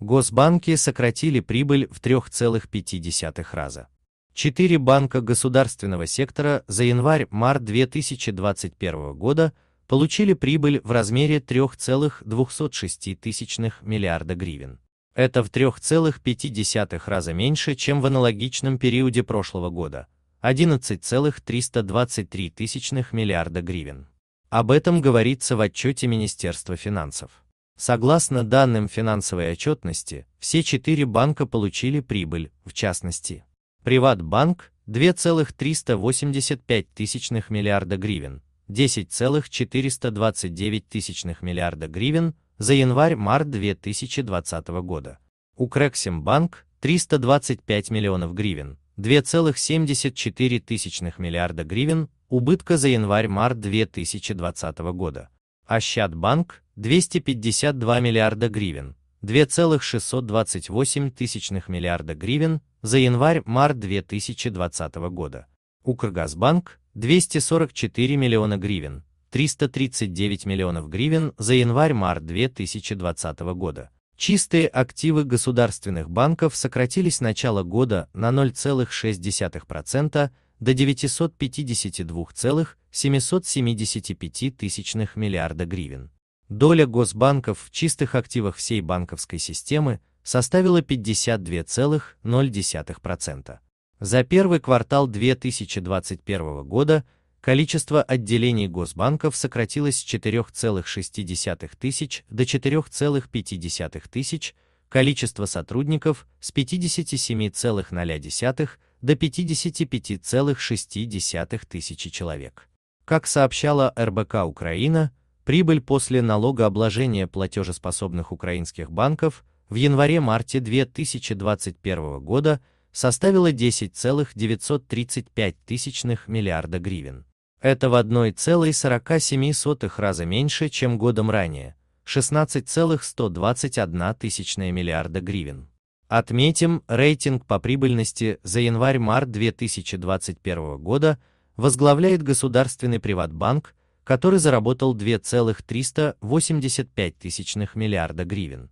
Госбанки сократили прибыль в 3,5 раза. Четыре банка государственного сектора за январь-март 2021 года получили прибыль в размере 3,206 миллиарда гривен. Это в 3,5 раза меньше, чем в аналогичном периоде прошлого года – 11,323 миллиарда гривен. Об этом говорится в отчете Министерства финансов. Согласно данным финансовой отчетности, все четыре банка получили прибыль, в частности, Приватбанк 2,385 тысячных миллиарда гривен, 10,429 тысячных миллиарда гривен за январь-март 2020 года. Укрексимбанк 325 миллионов гривен, 2,74 тысячных миллиарда гривен убытка за январь-март 2020 года. Ощадбанк – 252 миллиарда гривен, 2,628 тысячных миллиарда гривен за январь-март 2020 года. Укргазбанк – 244 миллиона гривен, 339 миллионов гривен за январь-март 2020 года. Чистые активы государственных банков сократились с начала года на 0,6%, до 952,775 тысячных миллиарда гривен. Доля госбанков в чистых активах всей банковской системы составила 52,0%. За первый квартал 2021 года количество отделений госбанков сократилось с 4,6 тысяч до 4,5 тысяч, количество сотрудников с 57,0 до 55,6 тысячи человек. Как сообщала РБК Украина, прибыль после налогообложения платежеспособных украинских банков в январе-марте 2021 года составила 10,935 тысячных миллиарда гривен. Это в 1,47 раза меньше, чем годом ранее, 16,121 тысячная миллиарда гривен. Отметим, рейтинг по прибыльности за январь-март 2021 года возглавляет государственный приватбанк, который заработал 2,385 миллиарда гривен.